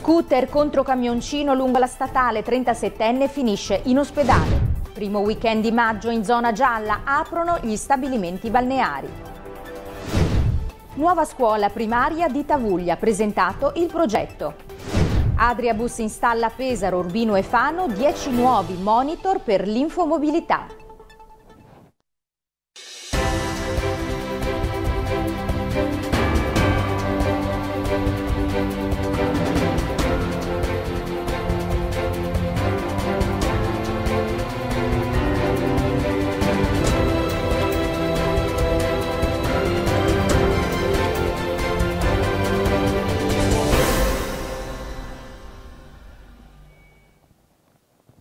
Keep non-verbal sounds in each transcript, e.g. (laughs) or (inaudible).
Scooter contro camioncino lungo la statale, 37enne finisce in ospedale. Primo weekend di maggio in zona gialla aprono gli stabilimenti balneari. Nuova scuola primaria di Tavuglia, presentato il progetto. Adriabus installa a Pesaro, Urbino e Fano 10 nuovi monitor per l'infomobilità.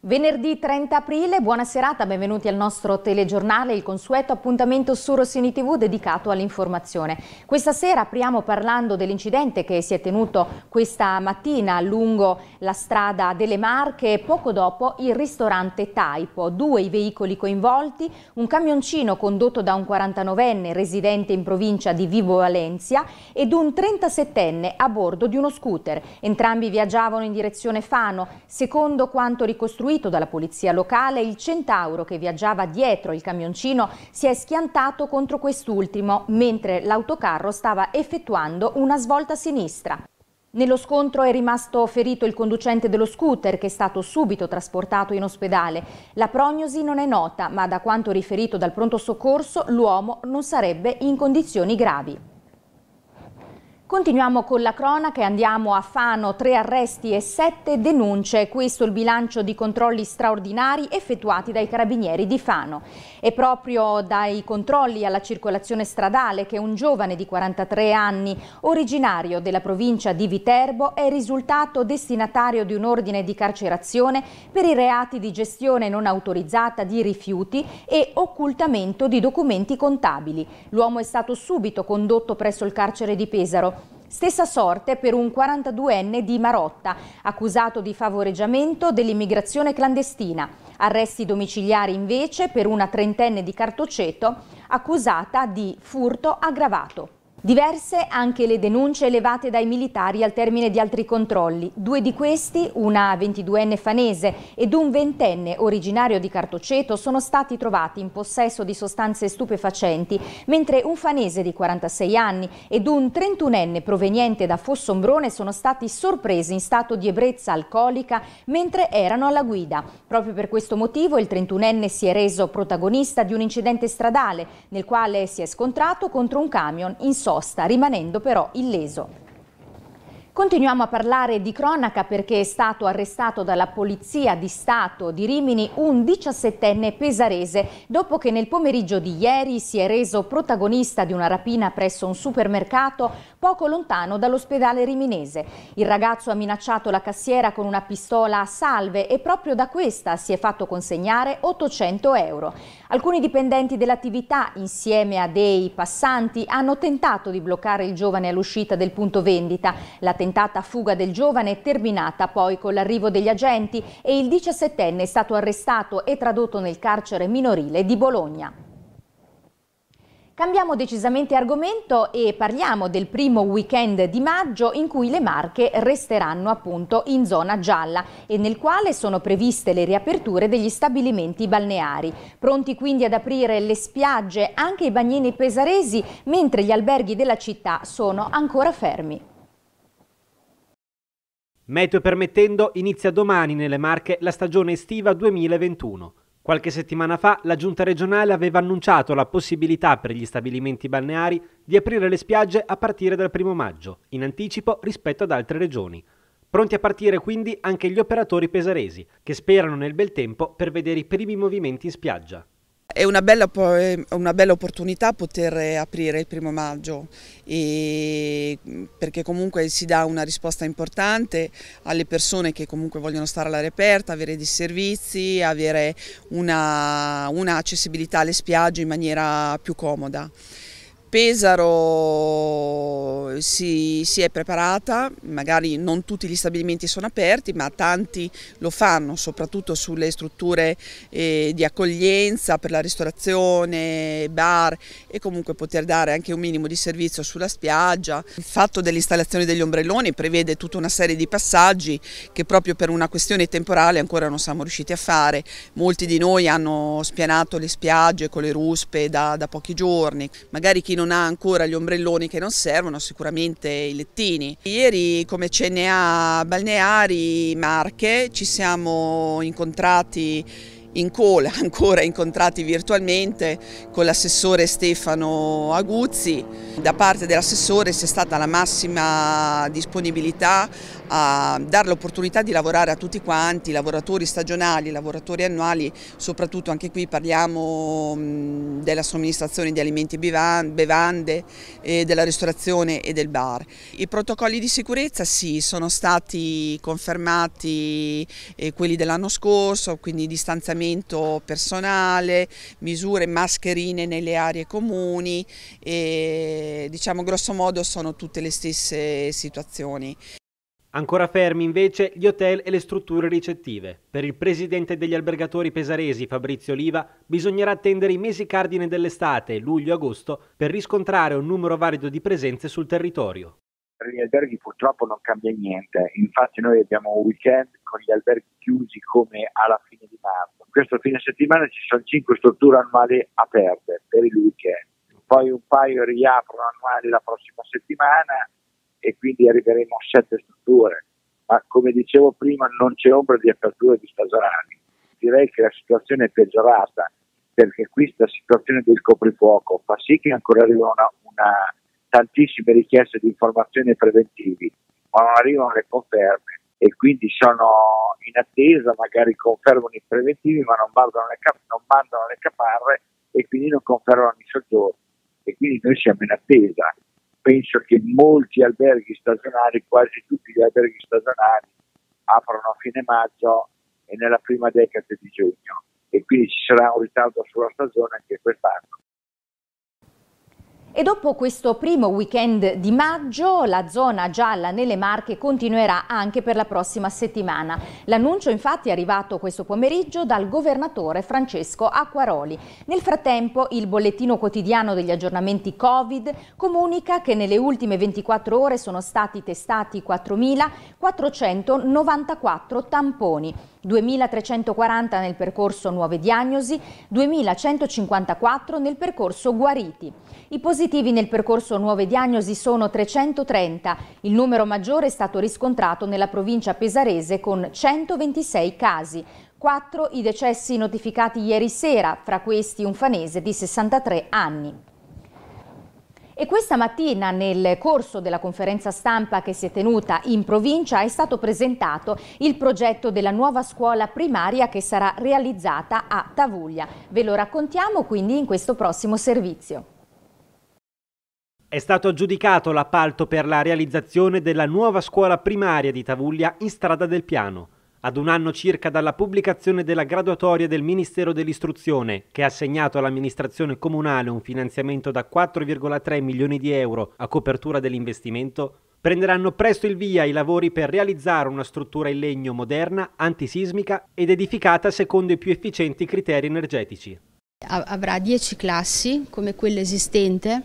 Venerdì 30 aprile, buona serata, benvenuti al nostro telegiornale, il consueto appuntamento su Rossini TV dedicato all'informazione. Questa sera apriamo parlando dell'incidente che si è tenuto questa mattina lungo la strada delle Marche e poco dopo il ristorante Taipo. Due i veicoli coinvolti, un camioncino condotto da un 49enne residente in provincia di Vivo Valencia ed un 37enne a bordo di uno scooter. Entrambi viaggiavano in direzione Fano, secondo quanto ricostruito Seguito dalla polizia locale, il centauro che viaggiava dietro il camioncino si è schiantato contro quest'ultimo, mentre l'autocarro stava effettuando una svolta sinistra. Nello scontro è rimasto ferito il conducente dello scooter che è stato subito trasportato in ospedale. La prognosi non è nota, ma da quanto riferito dal pronto soccorso l'uomo non sarebbe in condizioni gravi. Continuiamo con la cronaca e andiamo a Fano, tre arresti e sette denunce, questo il bilancio di controlli straordinari effettuati dai carabinieri di Fano. È proprio dai controlli alla circolazione stradale che un giovane di 43 anni, originario della provincia di Viterbo, è risultato destinatario di un ordine di carcerazione per i reati di gestione non autorizzata di rifiuti e occultamento di documenti contabili. L'uomo è stato subito condotto presso il carcere di Pesaro Stessa sorte per un 42enne di Marotta, accusato di favoreggiamento dell'immigrazione clandestina. Arresti domiciliari invece per una trentenne di Cartoceto, accusata di furto aggravato. Diverse anche le denunce levate dai militari al termine di altri controlli. Due di questi, una 22enne fanese ed un ventenne originario di Cartoceto, sono stati trovati in possesso di sostanze stupefacenti, mentre un fanese di 46 anni ed un 31enne proveniente da Fossombrone sono stati sorpresi in stato di ebbrezza alcolica mentre erano alla guida. Proprio per questo motivo il 31enne si è reso protagonista di un incidente stradale nel quale si è scontrato contro un camion in sosta, rimanendo però illeso. Continuiamo a parlare di cronaca perché è stato arrestato dalla Polizia di Stato di Rimini un 17enne pesarese dopo che nel pomeriggio di ieri si è reso protagonista di una rapina presso un supermercato poco lontano dall'ospedale riminese. Il ragazzo ha minacciato la cassiera con una pistola a salve e proprio da questa si è fatto consegnare 800 euro. Alcuni dipendenti dell'attività, insieme a dei passanti, hanno tentato di bloccare il giovane all'uscita del punto vendita. La tentata fuga del giovane è terminata poi con l'arrivo degli agenti e il 17enne è stato arrestato e tradotto nel carcere minorile di Bologna. Cambiamo decisamente argomento e parliamo del primo weekend di maggio in cui le Marche resteranno appunto in zona gialla e nel quale sono previste le riaperture degli stabilimenti balneari. Pronti quindi ad aprire le spiagge anche i bagnini pesaresi mentre gli alberghi della città sono ancora fermi. Meteo permettendo inizia domani nelle Marche la stagione estiva 2021. Qualche settimana fa la giunta regionale aveva annunciato la possibilità per gli stabilimenti balneari di aprire le spiagge a partire dal primo maggio, in anticipo rispetto ad altre regioni. Pronti a partire quindi anche gli operatori pesaresi, che sperano nel bel tempo per vedere i primi movimenti in spiaggia. È una bella, una bella, opportunità poter aprire il primo maggio perché comunque si dà una risposta importante alle persone che comunque vogliono stare all'aria aperta, avere dei servizi, avere una, una accessibilità alle spiagge in maniera più comoda. Pesaro si, si, è preparata, magari non tutti gli stabilimenti sono aperti, ma tanti lo fanno, soprattutto sulle strutture eh, di accoglienza per la ristorazione, bar e comunque poter dare anche un minimo di servizio sulla spiaggia. Il fatto dell'installazione degli ombrelloni prevede tutta una serie di passaggi che proprio per una questione temporale ancora non siamo riusciti a fare. Molti di noi hanno spianato le spiagge con le ruspe da, da pochi giorni, magari chi non ha ancora gli ombrelloni che non servono, sicuramente i lettini. Ieri come CNA Balneari Marche ci siamo incontrati in cola, (laughs) ancora incontrati virtualmente con l'assessore Stefano Aguzzi. Da parte dell'assessore c'è stata la massima disponibilità a dare l'opportunità di lavorare a tutti quanti, lavoratori stagionali, lavoratori annuali, soprattutto anche qui parliamo mm, della somministrazione di alimenti e bevande, della ristorazione e del bar. I protocolli di sicurezza sì, sono stati confermati eh, quelli dell'anno scorso, quindi distanziamento personale, misure mascherine nelle aree comuni e diciamo grosso modo sono tutte le stesse situazioni. Ancora fermi invece gli hotel e le strutture ricettive. Per il presidente degli albergatori pesaresi Fabrizio Oliva bisognerà attendere i mesi cardine dell'estate, luglio agosto, per riscontrare un numero valido di presenze sul territorio. Per gli alberghi purtroppo non cambia niente, infatti noi abbiamo un weekend con gli alberghi chiusi come alla fine di marzo. Questo fine settimana ci sono 5 strutture annuali aperte per il weekend, poi un paio riaprono annuali la prossima settimana e quindi arriveremo a sette strutture, ma come dicevo prima non c'è ombra di apertura di stagionali. Direi che la situazione è peggiorata perché questa situazione del coprifuoco fa sì che ancora arrivano una, una, tantissime richieste di informazioni preventivi, ma non arrivano le conferme e quindi sono in attesa, magari confermano i preventivi ma non mandano le, non mandano le caparre e quindi non confermano i soggiorni e quindi noi siamo in attesa penso che molti alberghi stagionali, quasi tutti gli alberghi stagionali, aprono a fine maggio e nella prima decade di giugno e quindi ci sarà un ritardo sulla stagione anche quest'anno. E dopo questo primo weekend di maggio la zona gialla nelle Marche continuerà anche per la prossima settimana. L'annuncio infatti è arrivato questo pomeriggio dal governatore Francesco Acquaroli. Nel frattempo il bollettino quotidiano degli aggiornamenti Covid comunica che nelle ultime 24 ore sono stati testati 4.494 tamponi, 2.340 nel percorso nuove diagnosi, 2.154 nel percorso guariti. I positivi positivi nel percorso nuove diagnosi sono 330. Il numero maggiore è stato riscontrato nella provincia pesarese con 126 casi. Quattro i decessi notificati ieri sera, fra questi un fanese di 63 anni. E questa mattina nel corso della conferenza stampa che si è tenuta in provincia è stato presentato il progetto della nuova scuola primaria che sarà realizzata a Tavuglia. Ve lo raccontiamo quindi in questo prossimo servizio. È stato aggiudicato l'appalto per la realizzazione della nuova scuola primaria di Tavuglia in strada del piano, ad un anno circa dalla pubblicazione della graduatoria del Ministero dell'Istruzione, che ha assegnato all'amministrazione comunale un finanziamento da 4,3 milioni di euro a copertura dell'investimento, prenderanno presto il via i lavori per realizzare una struttura in legno moderna, antisismica ed edificata secondo i più efficienti criteri energetici. Avrà 10 classi, come quella esistente,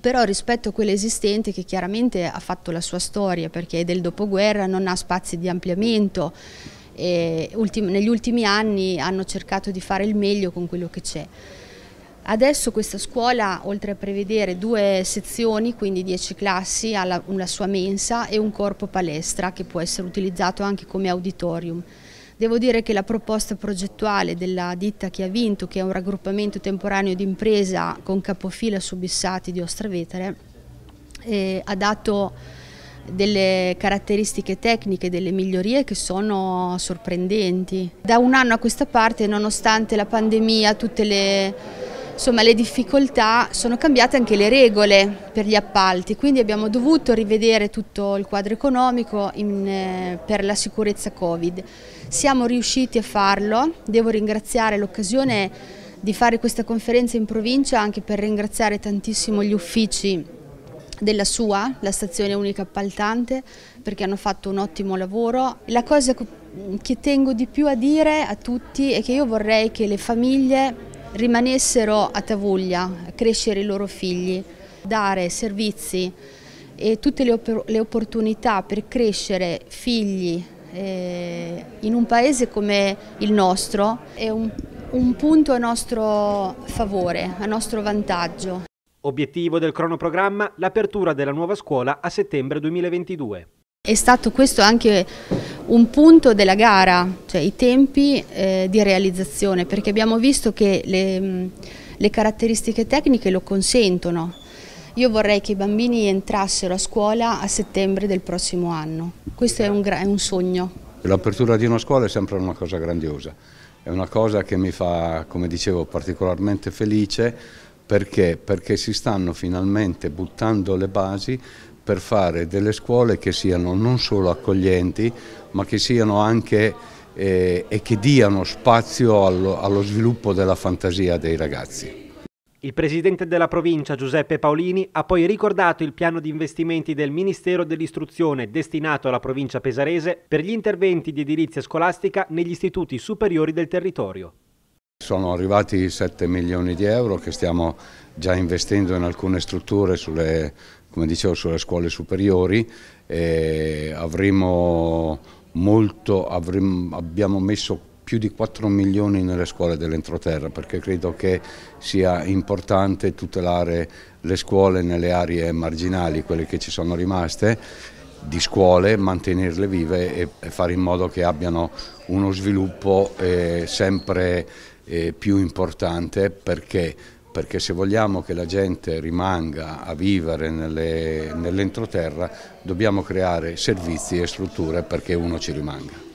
però rispetto a quella esistente che chiaramente ha fatto la sua storia perché è del dopoguerra, non ha spazi di ampliamento, ultimi, negli ultimi anni hanno cercato di fare il meglio con quello che c'è. Adesso questa scuola, oltre a prevedere due sezioni, quindi dieci classi, ha la, una sua mensa e un corpo palestra che può essere utilizzato anche come auditorium. Devo dire che la proposta progettuale della ditta che ha vinto, che è un raggruppamento temporaneo di impresa con capofila su Bissati di Ostravetere, eh, ha dato delle caratteristiche tecniche, delle migliorie che sono sorprendenti. Da un anno a questa parte, nonostante la pandemia, tutte le insomma le difficoltà sono cambiate anche le regole per gli appalti, quindi abbiamo dovuto rivedere tutto il quadro economico in, eh, per la sicurezza Covid. Siamo riusciti a farlo, devo ringraziare l'occasione di fare questa conferenza in provincia anche per ringraziare tantissimo gli uffici della sua, la stazione unica appaltante, perché hanno fatto un ottimo lavoro. La cosa che tengo di più a dire a tutti è che io vorrei che le famiglie rimanessero a Tavuglia, crescere i loro figli, dare servizi e tutte le, opp le opportunità per crescere figli eh, in un paese come il nostro è un, un punto a nostro favore, a nostro vantaggio. Obiettivo del cronoprogramma l'apertura della nuova scuola a settembre 2022. È stato questo anche un punto della gara, cioè i tempi eh, di realizzazione, perché abbiamo visto che le, mm, le caratteristiche tecniche lo consentono. Io vorrei che i bambini entrassero a scuola a settembre del prossimo anno. Questo è un, è un sogno. L'apertura di una scuola è sempre una cosa grandiosa, è una cosa che mi fa, come dicevo, particolarmente felice perché? perché si stanno finalmente buttando le basi per fare delle scuole che siano non solo accoglienti ma che siano anche eh, e che diano spazio allo, allo sviluppo della fantasia dei ragazzi. Il presidente della provincia Giuseppe Paolini ha poi ricordato il piano di investimenti del Ministero dell'Istruzione destinato alla provincia pesarese per gli interventi di edilizia scolastica negli istituti superiori del territorio. Sono arrivati 7 milioni di euro che stiamo già investendo in alcune strutture sulle come dicevo sulle scuole superiori, eh, avremo molto, avremo, abbiamo messo più di 4 milioni nelle scuole dell'entroterra perché credo che sia importante tutelare le scuole nelle aree marginali, quelle che ci sono rimaste, di scuole, mantenerle vive e, e fare in modo che abbiano uno sviluppo eh, sempre eh, più importante perché perché se vogliamo che la gente rimanga a vivere nell'entroterra nell dobbiamo creare servizi e strutture perché uno ci rimanga.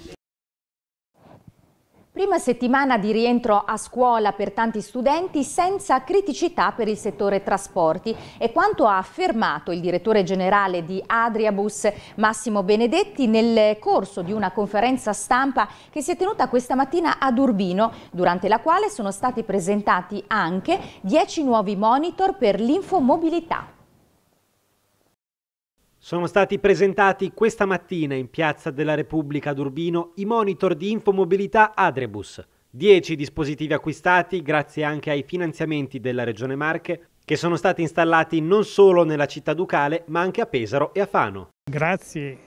Prima settimana di rientro a scuola per tanti studenti senza criticità per il settore trasporti è quanto ha affermato il direttore generale di Adriabus Massimo Benedetti nel corso di una conferenza stampa che si è tenuta questa mattina ad Urbino durante la quale sono stati presentati anche 10 nuovi monitor per l'infomobilità. Sono stati presentati questa mattina in Piazza della Repubblica ad Urbino i monitor di infomobilità Adrebus, Dieci dispositivi acquistati grazie anche ai finanziamenti della Regione Marche che sono stati installati non solo nella città ducale ma anche a Pesaro e a Fano. Grazie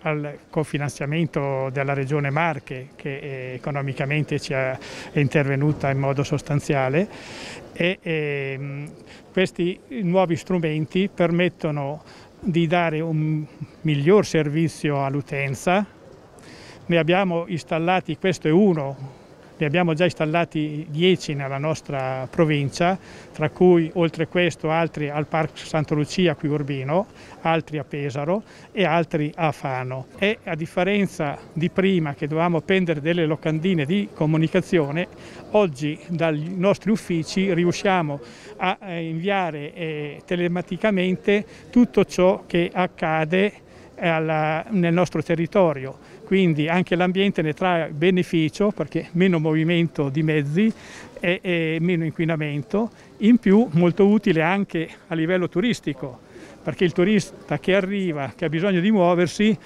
al cofinanziamento della Regione Marche che eh, economicamente ci è intervenuta in modo sostanziale e, e ehm, questi nuovi strumenti permettono di dare un miglior servizio all'utenza. Ne abbiamo installati, questo è uno, ne abbiamo già installati 10 nella nostra provincia, tra cui oltre questo altri al Parco Santa Lucia qui Urbino, altri a Pesaro e altri a Fano. E a differenza di prima che dovevamo pendere delle locandine di comunicazione, oggi dai nostri uffici riusciamo a eh, inviare eh, telematicamente tutto ciò che accade eh, alla, nel nostro territorio quindi anche l'ambiente ne trae beneficio perché meno movimento di mezzi e, e meno inquinamento, in più molto utile anche a livello turistico, perché il turista che arriva, che ha bisogno di muoversi,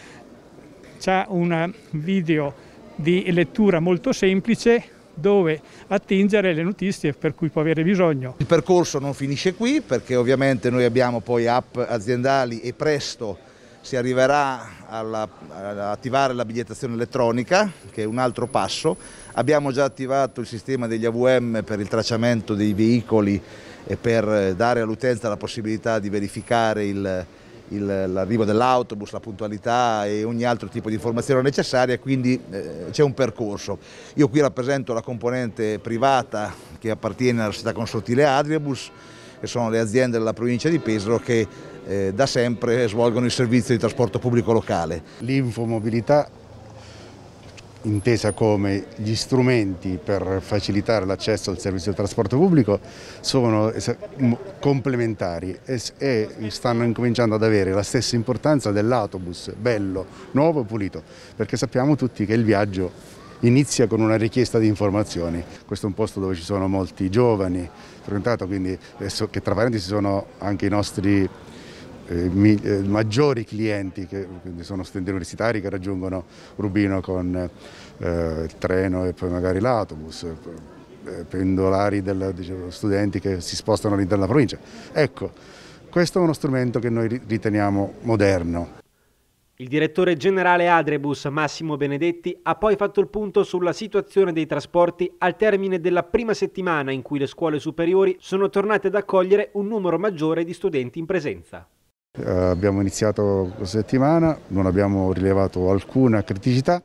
ha un video di lettura molto semplice dove attingere le notizie per cui può avere bisogno. Il percorso non finisce qui perché ovviamente noi abbiamo poi app aziendali e presto si arriverà alla, ad attivare la bigliettazione elettronica, che è un altro passo. Abbiamo già attivato il sistema degli AVM per il tracciamento dei veicoli e per dare all'utenza la possibilità di verificare il, l'arrivo dell'autobus, la puntualità e ogni altro tipo di informazione necessaria, quindi eh, c'è un percorso. Io qui rappresento la componente privata che appartiene alla società consortile Adriabus, che sono le aziende della provincia di Pesaro che eh, da sempre svolgono il servizio di trasporto pubblico locale. L'infomobilità intesa come gli strumenti per facilitare l'accesso al servizio di trasporto pubblico sono complementari e stanno incominciando ad avere la stessa importanza dell'autobus, bello, nuovo e pulito, perché sappiamo tutti che il viaggio inizia con una richiesta di informazioni. Questo è un posto dove ci sono molti giovani, frequentato quindi, che tra parentesi sono anche i nostri eh, eh, maggiori clienti, che sono studenti universitari che raggiungono Rubino con eh, il treno e poi magari l'autobus, pendolari, del, diciamo, studenti che si spostano all'interno della provincia. Ecco, questo è uno strumento che noi riteniamo moderno. Il direttore generale Adrebus Massimo Benedetti ha poi fatto il punto sulla situazione dei trasporti al termine della prima settimana in cui le scuole superiori sono tornate ad accogliere un numero maggiore di studenti in presenza. Eh, abbiamo iniziato questa settimana, non abbiamo rilevato alcuna criticità,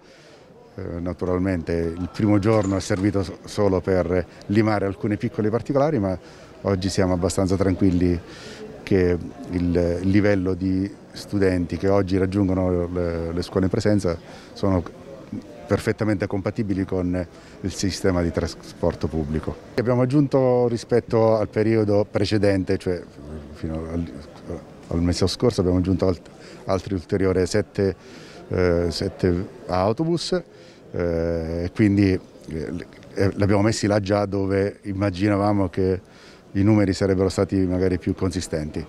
eh, naturalmente il primo giorno è servito solo per limare alcuni piccoli particolari, ma oggi siamo abbastanza tranquilli che il livello di studenti che oggi raggiungono le scuole in presenza sono perfettamente compatibili con il sistema di trasporto pubblico. Abbiamo aggiunto rispetto al periodo precedente, cioè fino al al mese scorso abbiamo aggiunto alt altri ulteriori 7, eh, 7 autobus eh, e quindi eh, abbiamo messi là già dove immaginavamo che i numeri sarebbero stati magari più consistenti.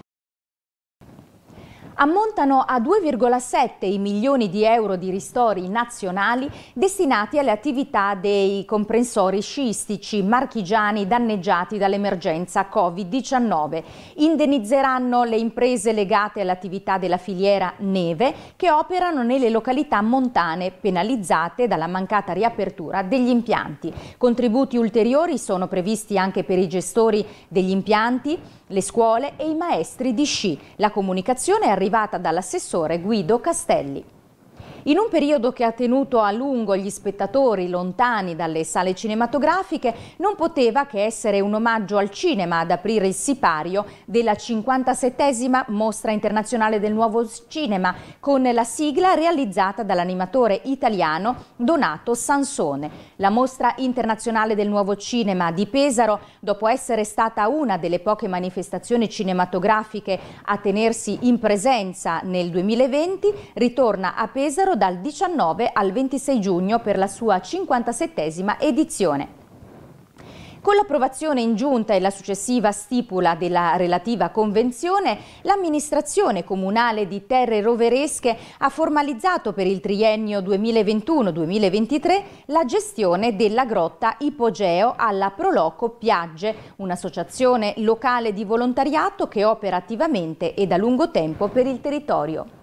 Ammontano a 2,7 i milioni di euro di ristori nazionali destinati alle attività dei comprensori sciistici marchigiani danneggiati dall'emergenza Covid-19. Indenizzeranno le imprese legate all'attività della filiera neve che operano nelle località montane penalizzate dalla mancata riapertura degli impianti. Contributi ulteriori sono previsti anche per i gestori degli impianti, le scuole e i maestri di sci. La comunicazione arriva arrivata dall'assessore Guido Castelli. In un periodo che ha tenuto a lungo gli spettatori lontani dalle sale cinematografiche, non poteva che essere un omaggio al cinema ad aprire il sipario della 57esima Mostra Internazionale del Nuovo Cinema, con la sigla realizzata dall'animatore italiano Donato Sansone. La Mostra Internazionale del Nuovo Cinema di Pesaro, dopo essere stata una delle poche manifestazioni cinematografiche a tenersi in presenza nel 2020, ritorna a Pesaro Teatro dal 19 al 26 giugno per la sua 57esima edizione. Con l'approvazione in giunta e la successiva stipula della relativa convenzione, l'amministrazione comunale di Terre Roveresche ha formalizzato per il triennio 2021-2023 la gestione della grotta Ipogeo alla Proloco Piagge, un'associazione locale di volontariato che opera attivamente e da lungo tempo per il territorio.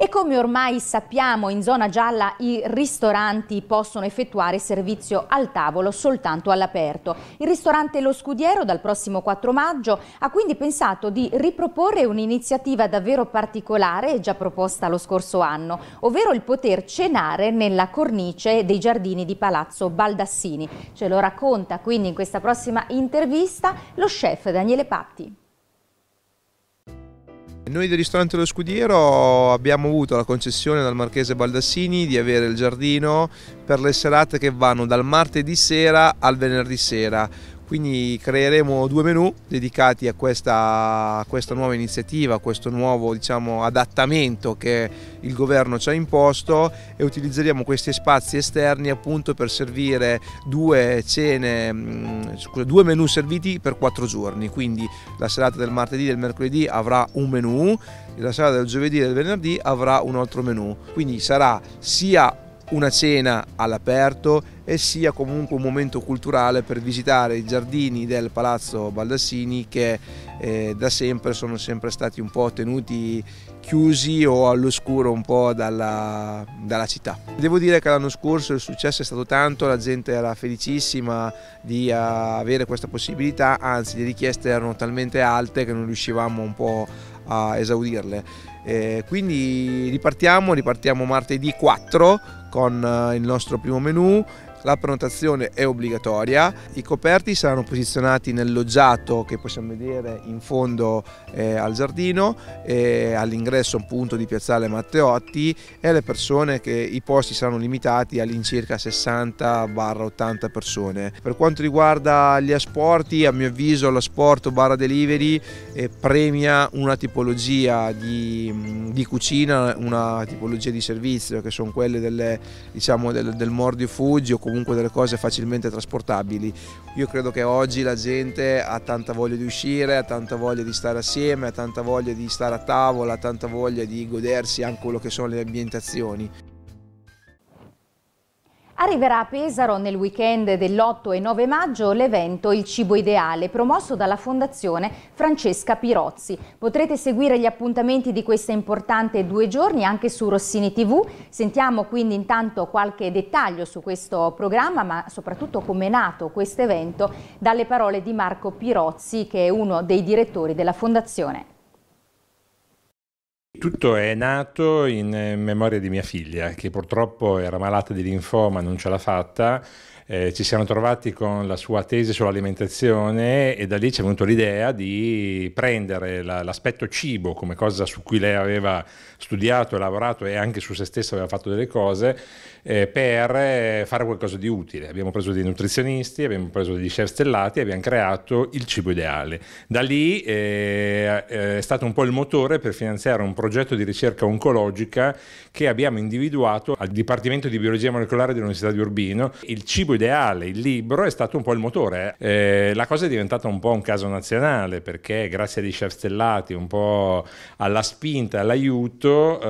E come ormai sappiamo in zona gialla i ristoranti possono effettuare servizio al tavolo soltanto all'aperto. Il ristorante Lo Scudiero dal prossimo 4 maggio ha quindi pensato di riproporre un'iniziativa davvero particolare già proposta lo scorso anno, ovvero il poter cenare nella cornice dei giardini di Palazzo Baldassini. Ce lo racconta quindi in questa prossima intervista lo chef Daniele Patti. Noi del ristorante Lo Scudiero abbiamo avuto la concessione dal Marchese Baldassini di avere il giardino per le serate che vanno dal martedì sera al venerdì sera, quindi creeremo due menu dedicati a questa, a questa nuova iniziativa, a questo nuovo diciamo, adattamento che il governo ci ha imposto e utilizzeremo questi spazi esterni appunto per servire due cene, mm, scusa, due menu serviti per quattro giorni. Quindi la serata del martedì e del mercoledì avrà un menu, la serata del giovedì e del venerdì avrà un altro menu. Quindi sarà sia una cena all'aperto e sia comunque un momento culturale per visitare i giardini del Palazzo Baldassini che eh, da sempre sono sempre stati un po' tenuti chiusi o all'oscuro un po' dalla, dalla, città. Devo dire che l'anno scorso il successo è stato tanto, la gente era felicissima di eh, avere questa possibilità, anzi le richieste erano talmente alte che non riuscivamo un po' a esaudirle. Eh, quindi ripartiamo, ripartiamo martedì 4 con eh, il nostro primo menù la prenotazione è obbligatoria, i coperti saranno posizionati nel loggiato che possiamo vedere in fondo eh, al giardino, eh, all'ingresso appunto di Piazzale Matteotti e alle persone che i posti saranno limitati all'incirca 60-80 persone. Per quanto riguarda gli asporti, a mio avviso l'asporto barra delivery eh, premia una tipologia di, di, cucina, una tipologia di servizio che sono quelle delle, diciamo, del, del mordi fuggi o comunque delle cose facilmente trasportabili. Io credo che oggi la gente ha tanta voglia di uscire, ha tanta voglia di stare assieme, ha tanta voglia di stare a tavola, ha tanta voglia di godersi anche quello che sono le ambientazioni. Arriverà a Pesaro nel weekend dell'8 e 9 maggio l'evento Il cibo ideale, promosso dalla Fondazione Francesca Pirozzi. Potrete seguire gli appuntamenti di questa importante due giorni anche su Rossini TV. Sentiamo quindi intanto qualche dettaglio su questo programma, ma soprattutto come è nato questo evento, dalle parole di Marco Pirozzi, che è uno dei direttori della Fondazione. Tutto è nato in eh, memoria di mia figlia, che purtroppo era malata di linfoma, non ce l'ha fatta eh, ci siamo trovati con la sua tesi sull'alimentazione e da lì ci è venuto l'idea di prendere la, l'aspetto cibo come cosa su cui lei aveva studiato e lavorato e anche su se stessa aveva fatto delle cose eh, per eh, fare qualcosa di utile. Abbiamo preso dei nutrizionisti, abbiamo preso degli chef stellati e abbiamo creato il cibo ideale. Da lì eh, eh, è stato un po' il motore per finanziare un progetto di ricerca oncologica che abbiamo individuato al Dipartimento di Biologia Molecolare dell'Università di Urbino. Il cibo ideale, il libro è stato un po' il motore. Eh. eh, la cosa è diventata un po' un caso nazionale perché grazie agli chef stellati, un po' alla spinta, all'aiuto,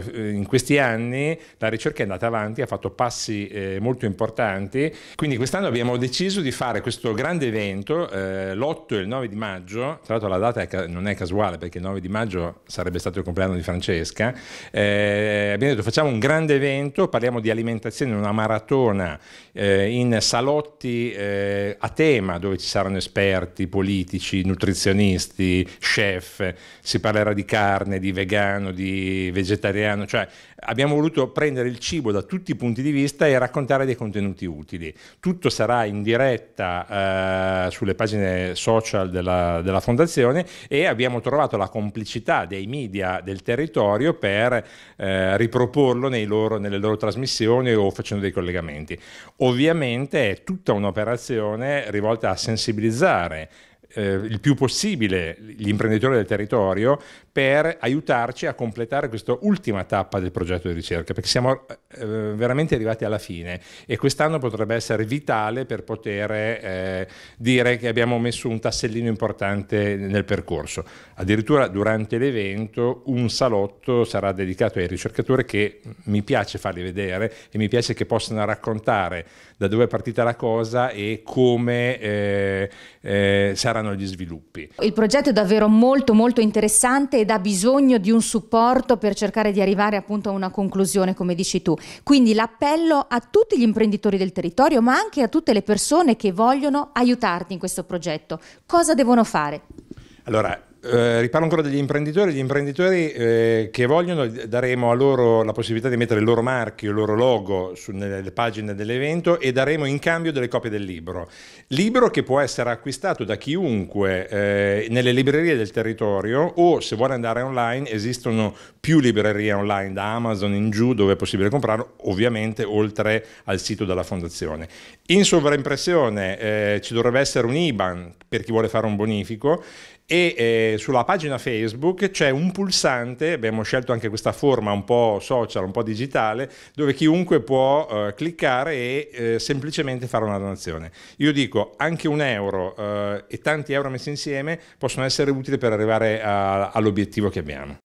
eh, in questi anni la ricerca è andata avanti, ha fatto passi eh, molto importanti. Quindi quest'anno abbiamo deciso di fare questo grande evento eh, l'8 e il 9 di maggio, tra l'altro la data è ca- non è casuale perché il 9 di maggio sarebbe stato il compleanno di Francesca. Eh, abbiamo detto facciamo un grande evento, parliamo di alimentazione, una maratona. Eh, in salotti eh, a tema dove ci saranno esperti, politici, nutrizionisti, chef, si parlerà di carne, di vegano, di vegetariano, cioè abbiamo voluto prendere il cibo da tutti i punti di vista e raccontare dei contenuti utili. Tutto sarà in diretta eh, sulle pagine social della, della fondazione e abbiamo trovato la complicità dei media del territorio per eh, riproporlo loro, nelle loro trasmissioni o facendo dei collegamenti. Ovviamente veramente è tutta un'operazione rivolta a sensibilizzare eh, il più possibile gli imprenditori del territorio per aiutarci a completare questa ultima tappa del progetto di ricerca, perché siamo eh, eh, veramente arrivati alla fine e quest'anno potrebbe essere vitale per poter eh, dire che abbiamo messo un tassellino importante nel percorso. Addirittura durante l'evento un salotto sarà dedicato ai ricercatori che mi piace farli vedere e mi piace che possano raccontare da dove è partita la cosa e come eh, eh saranno gli sviluppi. Il progetto è davvero molto molto interessante ed ha bisogno di un supporto per cercare di arrivare appunto a una conclusione, come dici tu. Quindi l'appello a tutti gli imprenditori del territorio, ma anche a tutte le persone che vogliono aiutarti in questo progetto. Cosa devono fare? Allora, eh, riparlo ancora degli imprenditori, gli imprenditori eh, che vogliono daremo a loro la possibilità di mettere il loro marchio, il loro logo su, nelle pagine dell'evento e daremo in cambio delle copie del libro. Libro che può essere acquistato da chiunque eh, nelle librerie del territorio o se vuole andare online esistono più librerie online da Amazon in giù dove è possibile comprarlo, ovviamente oltre al sito della fondazione. In sovraimpressione eh, ci dovrebbe essere un IBAN per chi vuole fare un bonifico e eh, sulla pagina Facebook c'è un pulsante, abbiamo scelto anche questa forma un po' social, un po' digitale, dove chiunque può eh, cliccare e eh, semplicemente fare una donazione. Io dico anche un euro eh, e tanti euro messi insieme possono essere utili per arrivare all'obiettivo che abbiamo.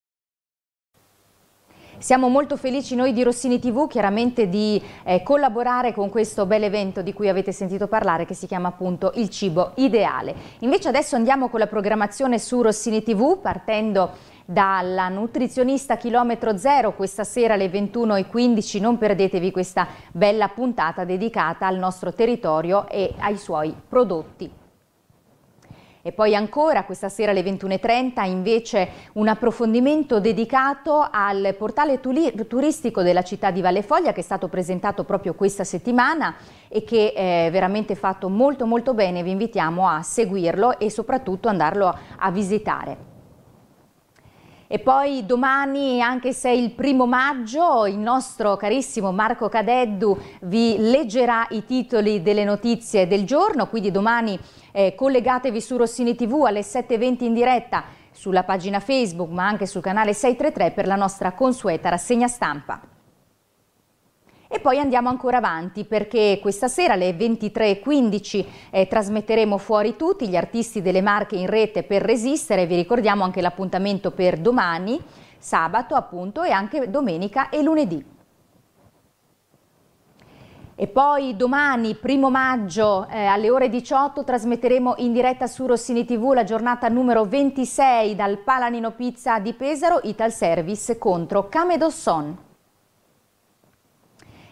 Siamo molto felici noi di Rossini TV chiaramente di eh, collaborare con questo bel evento di cui avete sentito parlare che si chiama appunto Il Cibo Ideale. Invece adesso andiamo con la programmazione su Rossini TV partendo dalla nutrizionista chilometro zero questa sera alle 21.15 non perdetevi questa bella puntata dedicata al nostro territorio e ai suoi prodotti. E poi ancora questa sera alle 21.30 invece un approfondimento dedicato al portale turistico della città di Valle Foglia che è stato presentato proprio questa settimana e che è veramente fatto molto molto bene. Vi invitiamo a seguirlo e soprattutto andarlo a visitare. E poi domani, anche se è il primo maggio, il nostro carissimo Marco Cadeddu vi leggerà i titoli delle notizie del giorno, quindi domani eh, collegatevi su Rossini TV alle 7.20 in diretta sulla pagina Facebook ma anche sul canale 633 per la nostra consueta rassegna stampa. E poi andiamo ancora avanti perché questa sera alle 23.15 eh, trasmetteremo fuori tutti gli artisti delle Marche in rete per resistere. Vi ricordiamo anche l'appuntamento per domani, sabato appunto e anche domenica e lunedì. E poi domani, primo maggio, eh, alle ore 18, trasmetteremo in diretta su Rossini TV la giornata numero 26 dal Palanino Pizza di Pesaro, Ital Service contro Camedosson.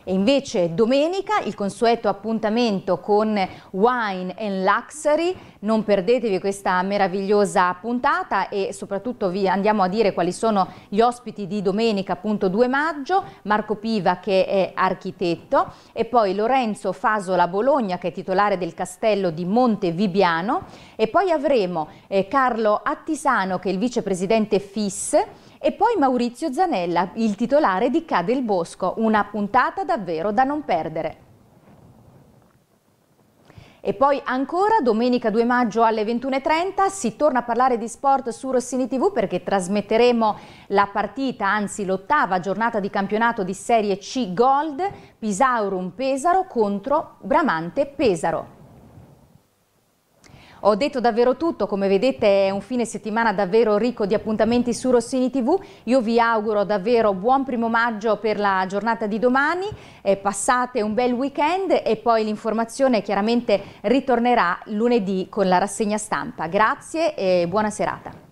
E invece domenica il consueto appuntamento con Wine and Luxury, non perdetevi questa meravigliosa puntata e soprattutto vi andiamo a dire quali sono gli ospiti di domenica appunto 2 maggio, Marco Piva che è architetto e poi Lorenzo Fasola Bologna che è titolare del castello di Monte Vibiano e poi avremo eh, Carlo Attisano che è il vicepresidente FIS e poi Maurizio Zanella, il titolare di Cade il Bosco, una puntata davvero da non perdere. E poi ancora domenica 2 maggio alle 21.30 si torna a parlare di sport su Rossini TV perché trasmetteremo la partita, anzi l'ottava giornata di campionato di Serie C Gold, Pisaurum Pesaro contro Bramante Pesaro. Ho detto davvero tutto, come vedete è un fine settimana davvero ricco di appuntamenti su Rossini TV. Io vi auguro davvero buon primo maggio per la giornata di domani, eh, passate un bel weekend e poi l'informazione chiaramente ritornerà lunedì con la rassegna stampa. Grazie e buona serata.